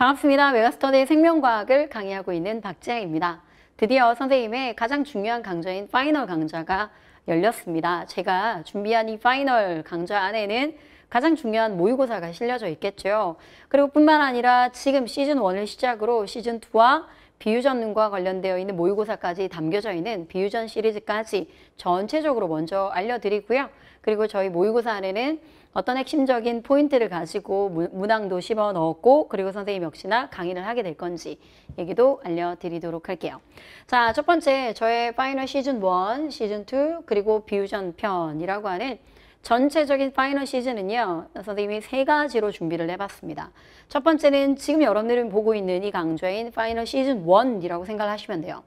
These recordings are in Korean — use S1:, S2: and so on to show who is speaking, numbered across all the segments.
S1: 반갑습니다. 메가스터의 생명과학을 강의하고 있는 박지향입니다. 드디어 선생님의 가장 중요한 강좌인 파이널 강좌가 열렸습니다. 제가 준비한 이 파이널 강좌 안에는 가장 중요한 모의고사가 실려져 있겠죠. 그리고 뿐만 아니라 지금 시즌1을 시작으로 시즌2와 비유전과 관련되어 있는 모의고사까지 담겨져 있는 비유전 시리즈까지 전체적으로 먼저 알려드리고요. 그리고 저희 모의고사 안에는 어떤 핵심적인 포인트를 가지고 문항도 심어 넣었고 그리고 선생님 역시나 강의를 하게 될 건지 얘기도 알려드리도록 할게요. 자, 첫 번째 저의 파이널 시즌 1, 시즌 2 그리고 비유전 편이라고 하는 전체적인 파이널 시즌은요 선생님이 세 가지로 준비를 해봤습니다 첫 번째는 지금 여러분들이 보고 있는 이 강좌인 파이널 시즌 1이라고 생각하시면 돼요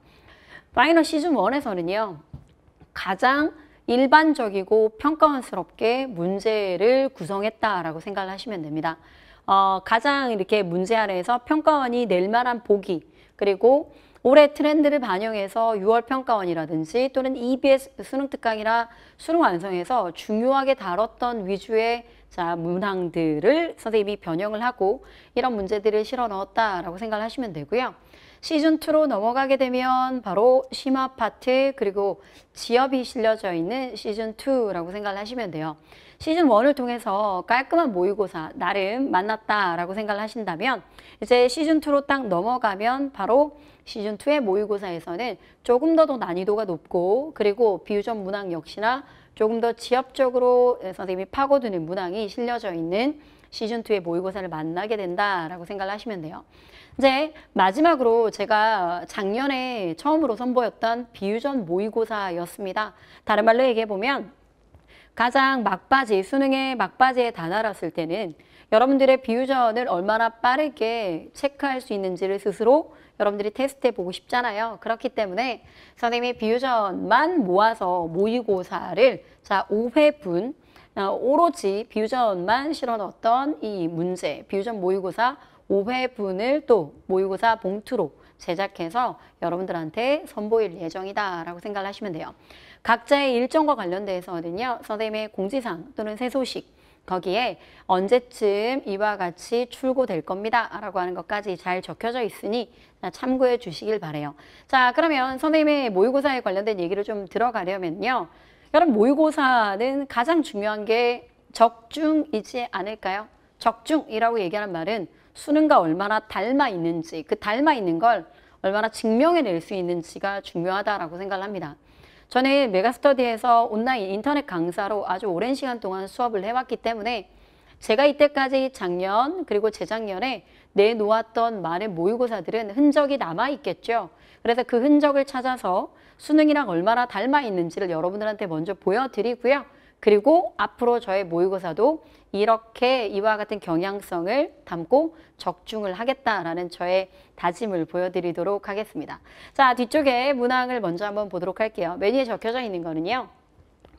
S1: 파이널 시즌 1에서는요 가장 일반적이고 평가원스럽게 문제를 구성했다라고 생각을 하시면 됩니다. 어, 가장 이렇게 문제 아래에서 평가원이 낼 만한 보기 그리고 올해 트렌드를 반영해서 6월 평가원이라든지 또는 EBS 수능 특강이나 수능 완성에서 중요하게 다뤘던 위주의 자 문항들을 선생님이 변형을 하고 이런 문제들을 실어 넣었다라고 생각을 하시면 되고요. 시즌2로 넘어가게 되면 바로 심화 파트 그리고 지엽이 실려져 있는 시즌2라고 생각을 하시면 돼요. 시즌1을 통해서 깔끔한 모의고사 나름 만났다라고 생각을 하신다면 이제 시즌2로 딱 넘어가면 바로 시즌2의 모의고사에서는 조금 더, 난이도가 높고 그리고 비유전 문항 역시나 조금 더 지엽적으로 선생님이 파고드는 문항이 실려져 있는 시즌2의 모의고사를 만나게 된다라고 생각을 하시면 돼요. 이제 마지막으로 제가 작년에 처음으로 선보였던 비유전 모의고사였습니다. 다른 말로 얘기해 보면 가장 막바지, 수능의 막바지에 다다랐을 때는 여러분들의 비유전을 얼마나 빠르게 체크할 수 있는지를 스스로 여러분들이 테스트해 보고 싶잖아요. 그렇기 때문에 선생님이 비유전만 모아서 모의고사를 자 5회분 어, 오로지 비유전만 실어 넣었던 이 문제, 비유전 모의고사 5회분을 또 모의고사 봉투로 제작해서 여러분들한테 선보일 예정이다라고 생각 하시면 돼요. 각자의 일정과 관련돼서는요. 선생님의 공지사항 또는 새 소식 거기에 언제쯤 이와 같이 출고될 겁니다 라고 하는 것까지 잘 적혀져 있으니 참고해 주시길 바래요. 자 그러면 선생님의 모의고사에 관련된 얘기를 좀 들어가려면요. 여러분 모의고사는 가장 중요한 게 적중이지 않을까요? 적중이라고 얘기하는 말은 수능과 얼마나 닮아 있는지 그 닮아 있는 걸 얼마나 증명해낼 수 있는지가 중요하다라고 생각을 합니다. 전에 메가스터디에서 온라인 인터넷 강사로 아주 오랜 시간 동안 수업을 해왔기 때문에 제가 이때까지 작년 그리고 재작년에 내놓았던 말의 모의고사들은 흔적이 남아있겠죠. 그래서 그 흔적을 찾아서 수능이랑 얼마나 닮아 있는지를 여러분들한테 먼저 보여드리고요. 그리고 앞으로 저의 모의고사도 이렇게 이와 같은 경향성을 담고 적중을 하겠다라는 저의 다짐을 보여드리도록 하겠습니다. 자, 뒤쪽에 문항을 먼저 한번 보도록 할게요. 메뉴에 적혀져 있는 거는요.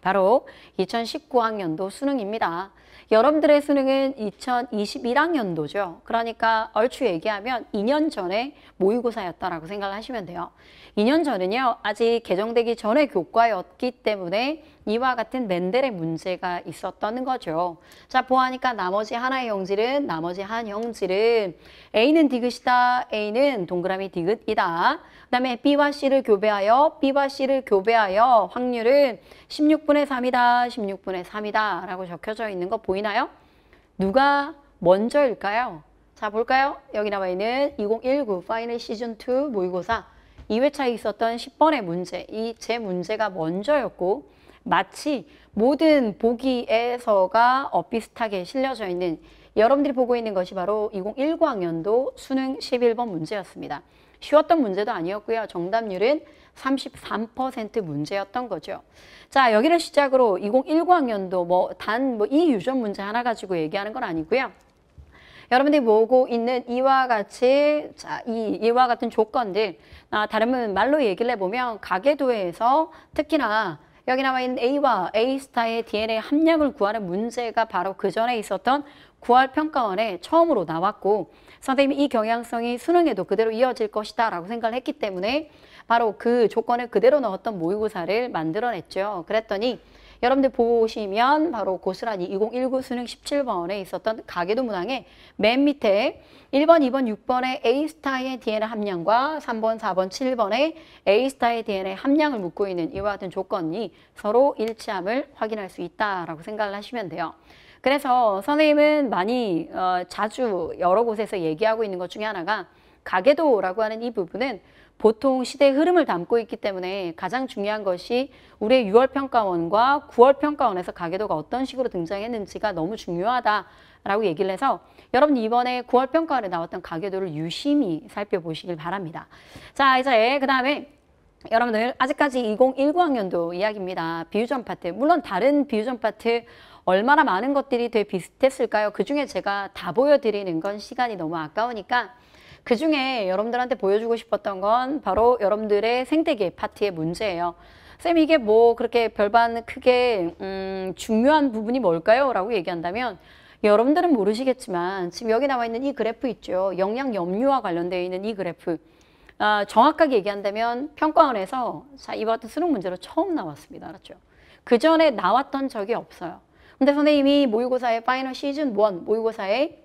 S1: 바로 2019학년도 수능입니다. 여러분들의 수능은 2021학년도죠. 그러니까 얼추 얘기하면 2년 전에 모의고사였다라고 생각을 하시면 돼요. 2년 전은요, 아직 개정되기 전의 교과였기 때문에 이와 같은 맨델의 문제가 있었던 거죠. 자, 보아니까 나머지 하나의 형질은 나머지 한 형질은 A는 디귿이다. A는 동그라미 디귿이다. 그 다음에 B와 C를 교배하여 B와 C를 교배하여 확률은 16분의 3이다. 16분의 3이다. 라고 적혀져 있는 거 보이나요? 누가 먼저일까요? 자, 볼까요? 여기 나와 있는 2019 파이널 시즌 2 모의고사 2회차에 있었던 10번의 문제, 이 제 문제가 먼저였고 마치 모든 보기에서가 엇 비슷하게 실려져 있는 여러분들이 보고 있는 것이 바로 2019학년도 수능 11번 문제였습니다. 쉬웠던 문제도 아니었고요. 정답률은 33% 문제였던 거죠. 자, 여기를 시작으로 2019학년도 뭐단뭐이 유전 문제 하나 가지고 얘기하는 건 아니고요. 여러분들이 보고 있는 이와 같이 자, 이, 이와 같은 조건들 아, 다른 말로 얘기를 해보면 가계도에서 특히나 여기 나와 있는 A와 A스타의 DNA 합량을 구하는 문제가 바로 그 전에 있었던 구할 평가원에 처음으로 나왔고 선생님이 이 경향성이 수능에도 그대로 이어질 것이다 라고 생각을 했기 때문에 바로 그 조건을 그대로 넣었던 모의고사를 만들어냈죠. 그랬더니 여러분들 보시면 바로 고스란히 2019 수능 17번에 있었던 가계도 문항의 맨 밑에 1번, 2번, 6번에 A스타의 DNA 함량과 3번, 4번, 7번에 A스타의 DNA 함량을 묻고 있는 이와 같은 조건이 서로 일치함을 확인할 수 있다라고 생각을 하시면 돼요. 그래서 선생님은 많이 어, 자주 여러 곳에서 얘기하고 있는 것 중에 하나가 가계도라고 하는 이 부분은 보통 시대의 흐름을 담고 있기 때문에 가장 중요한 것이 우리의 6월 평가원과 9월 평가원에서 가계도가 어떤 식으로 등장했는지가 너무 중요하다라고 얘기를 해서 여러분 이번에 9월 평가원에 나왔던 가계도를 유심히 살펴보시길 바랍니다. 자 이제 그 다음에 여러분들 아직까지 2019학년도 이야기입니다. 비유전 파트 물론 다른 비유전 파트 얼마나 많은 것들이 되게 비슷했을까요? 그 중에 제가 다 보여드리는 건 시간이 너무 아까우니까 그 중에 여러분들한테 보여주고 싶었던 건 바로 여러분들의 생태계 파티의 문제예요. 쌤 이게 뭐 그렇게 별반 크게 음, 중요한 부분이 뭘까요? 라고 얘기한다면 여러분들은 모르시겠지만 지금 여기 나와 있는 이 그래프 있죠. 영양 염류와 관련되어 있는 이 그래프. 아, 정확하게 얘기한다면 평가원에서 자, 이와 같은 수능 문제로 처음 나왔습니다. 알았죠? 그 전에 나왔던 적이 없어요. 근데 선생님이 모의고사의 파이널 시즌 원 모의고사의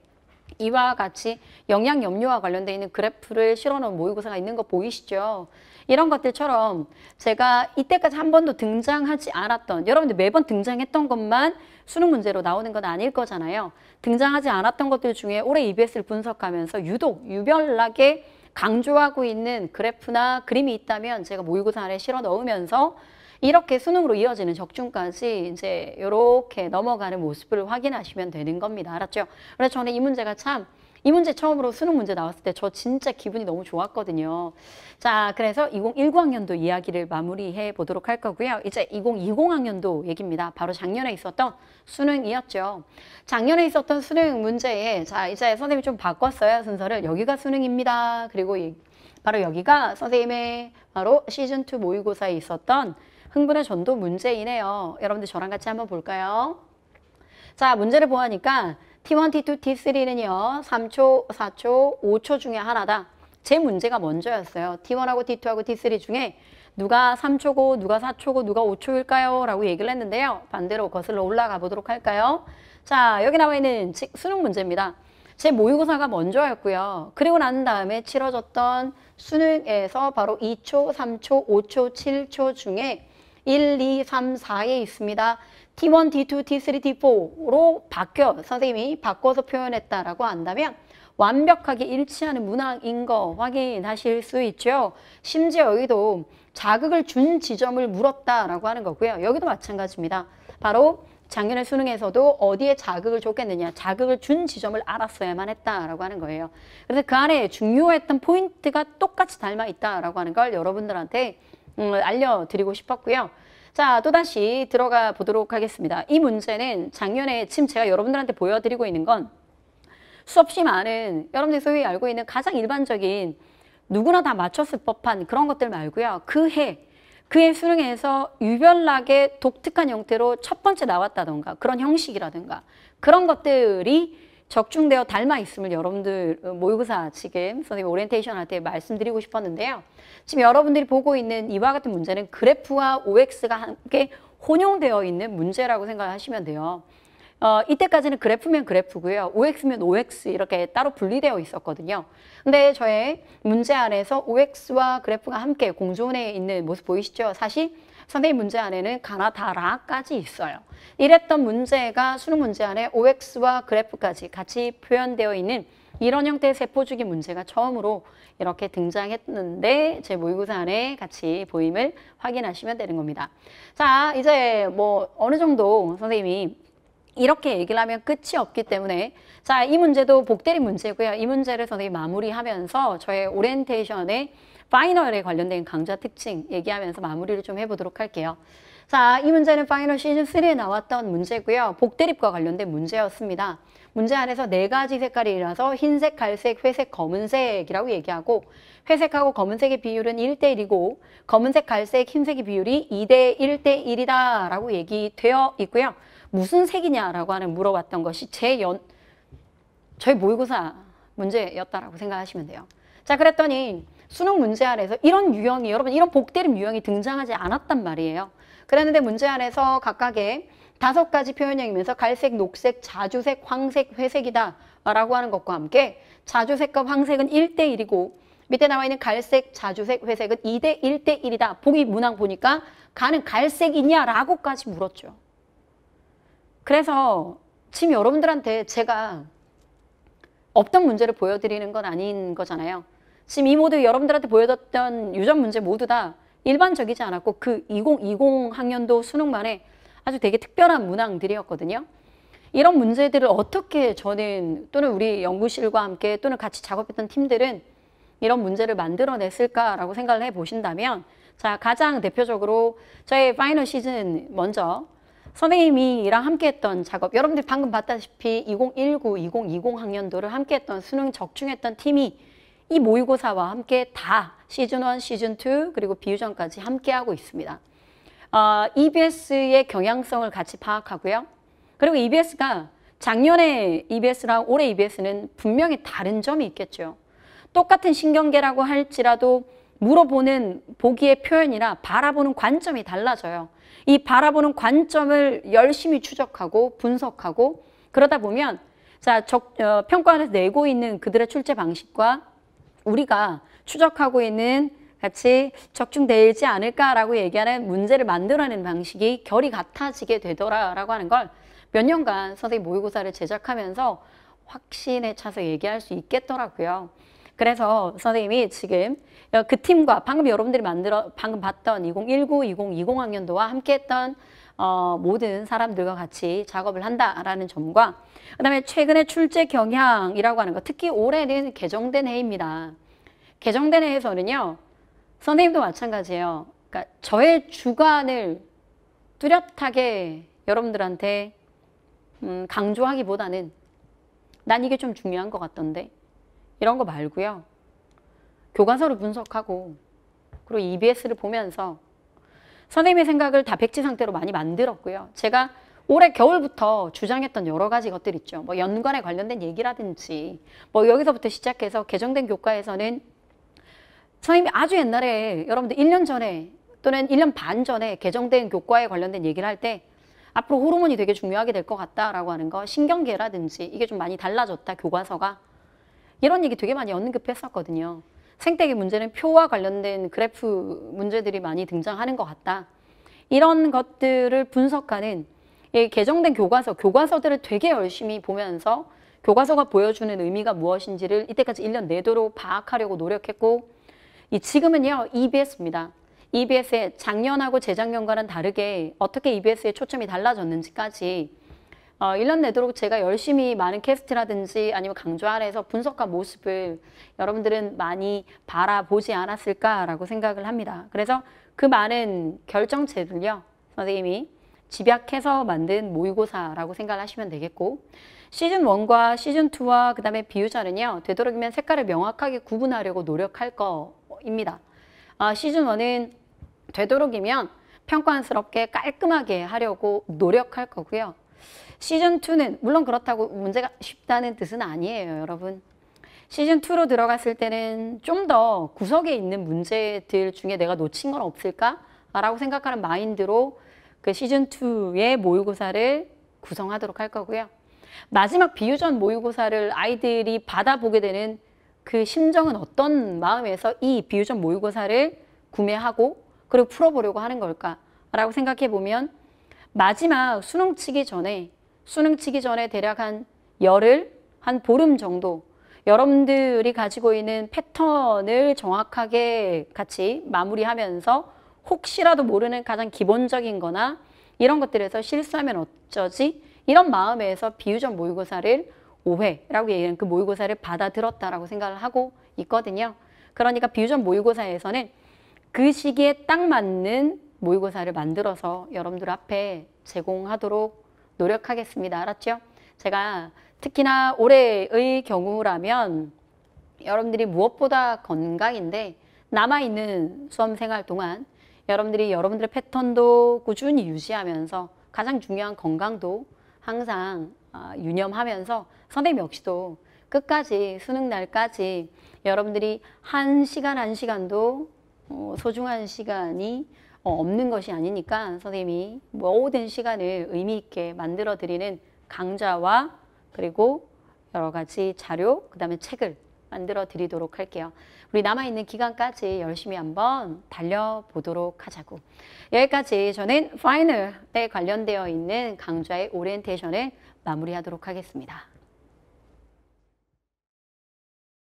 S1: 이와 같이 영양 염료와 관련되어 있는 그래프를 실어놓은 모의고사가 있는 거 보이시죠? 이런 것들처럼 제가 이때까지 한 번도 등장하지 않았던 여러분들 매번 등장했던 것만 수능 문제로 나오는 건 아닐 거잖아요. 등장하지 않았던 것들 중에 올해 EBS를 분석하면서 유독 유별나게 강조하고 있는 그래프나 그림이 있다면 제가 모의고사 안에 실어 넣으면서 이렇게 수능으로 이어지는 적중까지 이제 이렇게 넘어가는 모습을 확인하시면 되는 겁니다. 알았죠? 그래서 저는 이 문제가 참 이 문제 처음으로 수능 문제 나왔을 때 저 진짜 기분이 너무 좋았거든요. 자, 그래서 2019학년도 이야기를 마무리해 보도록 할 거고요. 이제 2020학년도 얘기입니다. 바로 작년에 있었던 수능이었죠. 작년에 있었던 수능 문제에 자, 이제 선생님이 좀 바꿨어요. 순서를 여기가 수능입니다. 그리고 이, 바로 여기가 선생님의 바로 시즌2 모의고사에 있었던 흥분의 전도 문제이네요. 여러분들 저랑 같이 한번 볼까요? 자, 문제를 보아니까 T1, T2, T3는요. 3초, 4초, 5초 중에 하나다. 제 문제가 먼저였어요. T1하고 T2하고 T3 중에 누가 3초고 누가 4초고 누가 5초일까요? 라고 얘기를 했는데요. 반대로 거슬러 올라가 보도록 할까요? 자, 여기 나와 있는 수능 문제입니다. 제 모의고사가 먼저였고요. 그리고 난 다음에 치러졌던 수능에서 바로 2초, 3초, 5초, 7초 중에 1, 2, 3, 4에 있습니다. T1, T2, T3, T4로 바뀌어 선생님이 바꿔서 표현했다라고 한다면 완벽하게 일치하는 문항인 거 확인하실 수 있죠. 심지어 여기도 자극을 준 지점을 물었다라고 하는 거고요. 여기도 마찬가지입니다. 바로 작년의 수능에서도 어디에 자극을 줬겠느냐 자극을 준 지점을 알았어야만 했다라고 하는 거예요 그래서 그 안에 중요했던 포인트가 똑같이 닮아 있다라고 하는 걸 여러분들한테 음, 알려드리고 싶었고요. 자, 또다시 들어가 보도록 하겠습니다. 이 문제는 작년에 지금 제가 여러분들한테 보여드리고 있는 건 수없이 많은 여러분들이 소위 알고 있는 가장 일반적인 누구나 다 맞췄을 법한 그런 것들 말고요. 그 해, 그 해 수능에서 유별나게 독특한 형태로 첫 번째 나왔다던가 그런 형식이라든가 그런 것들이 적중되어 닮아 있음을 여러분들 어, 모의고사 지금 선생님 오리엔테이션 할때 말씀드리고 싶었는데요. 지금 여러분들이 보고 있는 이와 같은 문제는 그래프와 OX가 함께 혼용되어 있는 문제라고 생각하시면 돼요. 어, 이때까지는 그래프면 그래프고요. OX면 OX 이렇게 따로 분리되어 있었거든요. 근데 저의 문제 안에서 OX와 그래프가 함께 공존해 있는 모습 보이시죠? 사실 선생님 문제 안에는 가나다라까지 있어요. 이랬던 문제가 수능 문제 안에 OX와 그래프까지 같이 표현되어 있는 이런 형태의 세포주기 문제가 처음으로 이렇게 등장했는데 제 모의고사 안에 같이 보임을 확인하시면 되는 겁니다. 자 이제 뭐 어느 정도 선생님이 이렇게 얘기를 하면 끝이 없기 때문에 자이 문제도 복대리 문제고요. 이 문제를 선생님 마무리하면서 저의 오리엔테이션에 파이널에 관련된 강좌 특징 얘기하면서 마무리를 좀 해보도록 할게요. 자, 이 문제는 파이널 시즌3에 나왔던 문제고요. 복대립과 관련된 문제였습니다. 문제 안에서 네 가지 색깔이라서 흰색, 갈색, 회색, 검은색이라고 얘기하고 회색하고 검은색의 비율은 1대1이고 검은색, 갈색, 흰색의 비율이 2대1대1이다 라고 얘기되어 있고요. 무슨 색이냐라고 하는 물어봤던 것이 제 연, 저희 모의고사 문제였다라고 생각하시면 돼요. 자, 그랬더니 수능 문제 아래에서 이런 유형이 여러분 이런 복대림 유형이 등장하지 않았단 말이에요. 그랬는데 문제 안에서 각각의 다섯 가지 표현형이면서 갈색, 녹색, 자주색, 황색, 회색이다 라고 하는 것과 함께 자주색과 황색은 일 대일이고 밑에 나와 있는 갈색, 자주색, 회색은 이대일 대일이다 보기 문항 보니까 가는 갈색이냐라고까지 물었죠. 그래서 지금 여러분들한테 제가 없던 문제를 보여드리는 건 아닌 거잖아요. 지금 이 모두 여러분들한테 보여줬던 유전 문제 모두 다 일반적이지 않았고 그2020 학년도 수능만에 아주 되게 특별한 문항들이었거든요. 이런 문제들을 어떻게 저는 또는 우리 연구실과 함께 또는 같이 작업했던 팀들은 이런 문제를 만들어냈을까라고 생각을 해보신다면 자 가장 대표적으로 저의 파이널 시즌 먼저 선생님이랑 함께했던 작업 여러분들 방금 봤다시피 2019, 2020 학년도를 함께했던 수능 적중했던 팀이 이 모의고사와 함께 다 시즌 1, 시즌 2 그리고 비유전까지 함께 하고 있습니다. 어, EBS의 경향성을 같이 파악하고요. 그리고 EBS가 작년에 EBS랑 올해 EBS는 분명히 다른 점이 있겠죠. 똑같은 신경계라고 할지라도 물어보는 보기의 표현이나 바라보는 관점이 달라져요. 이 바라보는 관점을 열심히 추적하고 분석하고 그러다 보면 자 적, 어, 평가를 내고 있는 그들의 출제 방식과 우리가 추적하고 있는 같이 적중되지 않을까라고 얘기하는 문제를 만들어내는 방식이 결이 같아지게 되더라라고 하는 걸 몇 년간 선생님 모의고사를 제작하면서 확신에 차서 얘기할 수 있겠더라고요. 그래서 선생님이 지금 그 팀과 방금 여러분들이 만들어 방금 봤던 2019, 2020학년도와 함께했던 어, 모든 사람들과 같이 작업을 한다라는 점과 그다음에 최근의 출제 경향이라고 하는 것 특히 올해는 개정된 해입니다. 개정된 해에서는요. 선생님도 마찬가지예요. 그러니까 저의 주관을 뚜렷하게 여러분들한테 음, 강조하기보다는 난 이게 좀 중요한 것 같던데 이런 거 말고요. 교과서를 분석하고 그리고 EBS를 보면서 선생님의 생각을 다 백지 상태로 많이 만들었고요. 제가 올해 겨울부터 주장했던 여러 가지 것들 있죠. 뭐 연관에 관련된 얘기라든지 뭐 여기서부터 시작해서 개정된 교과에서는 선생님이 아주 옛날에 여러분들 1년 전에 또는 1년 반 전에 개정된 교과에 관련된 얘기를 할 때 앞으로 호르몬이 되게 중요하게 될 것 같다라고 하는 거 신경계라든지 이게 좀 많이 달라졌다 교과서가 이런 얘기 되게 많이 언급했었거든요. 생태계 문제는 표와 관련된 그래프 문제들이 많이 등장하는 것 같다. 이런 것들을 분석하는 개정된 교과서, 교과서들을 되게 열심히 보면서 교과서가 보여주는 의미가 무엇인지를 이때까지 1년 내도록 파악하려고 노력했고 이 지금은요 EBS입니다. EBS의 작년하고 재작년과는 다르게 어떻게 EBS의 초점이 달라졌는지까지 어, 1년 내도록 제가 열심히 많은 캐스트라든지 아니면 강좌 안에서 분석한 모습을 여러분들은 많이 바라보지 않았을까라고 생각을 합니다. 그래서 그 많은 결정체들요 선생님이 집약해서 만든 모의고사라고 생각하시면 되겠고 시즌 1과 시즌 2와 그 다음에 비유자는요 되도록이면 색깔을 명확하게 구분하려고 노력할 거입니다 아, 시즌 1은 되도록이면 평가원스럽게 깔끔하게 하려고 노력할 거고요 시즌2는 물론 그렇다고 문제가 쉽다는 뜻은 아니에요 여러분 시즌2로 들어갔을 때는 좀 더 구석에 있는 문제들 중에 내가 놓친 건 없을까? 라고 생각하는 마인드로 그 시즌2의 모의고사를 구성하도록 할 거고요. 마지막 비유전 모의고사를 아이들이 받아보게 되는 그 심정은 어떤 마음에서 이 비유전 모의고사를 구매하고 그리고 풀어보려고 하는 걸까라고 생각해 보면 마지막 수능 치기 전에 수능 치기 전에 대략 한 열흘, 한 보름 정도 여러분들이 가지고 있는 패턴을 정확하게 같이 마무리하면서 혹시라도 모르는 가장 기본적인 거나 이런 것들에서 실수하면 어쩌지? 이런 마음에서 비유적 모의고사를 5회라고 얘기하는 그 모의고사를 받아들었다라고 생각을 하고 있거든요. 그러니까 비유적 모의고사에서는 그 시기에 딱 맞는 모의고사를 만들어서 여러분들 앞에 제공하도록 노력하겠습니다. 알았죠? 제가 특히나 올해의 경우라면 여러분들이 무엇보다 건강인데 남아있는 수험생활 동안 여러분들이 여러분들의 패턴도 꾸준히 유지하면서 가장 중요한 건강도 항상 아, 유념하면서 선생님 역시도 끝까지 수능 날까지 여러분들이 한 시간 한 시간도 어, 소중한 시간이 어, 없는 것이 아니니까 선생님이 모든 시간을 의미 있게 만들어 드리는 강좌와 그리고 여러 가지 자료, 그다음에 책을 만들어 드리도록 할게요. 우리 남아있는 기간까지 열심히 한번 달려보도록 하자고. 여기까지 저는 파이널에 관련되어 있는 강좌의 오리엔테이션을 마무리하도록 하겠습니다.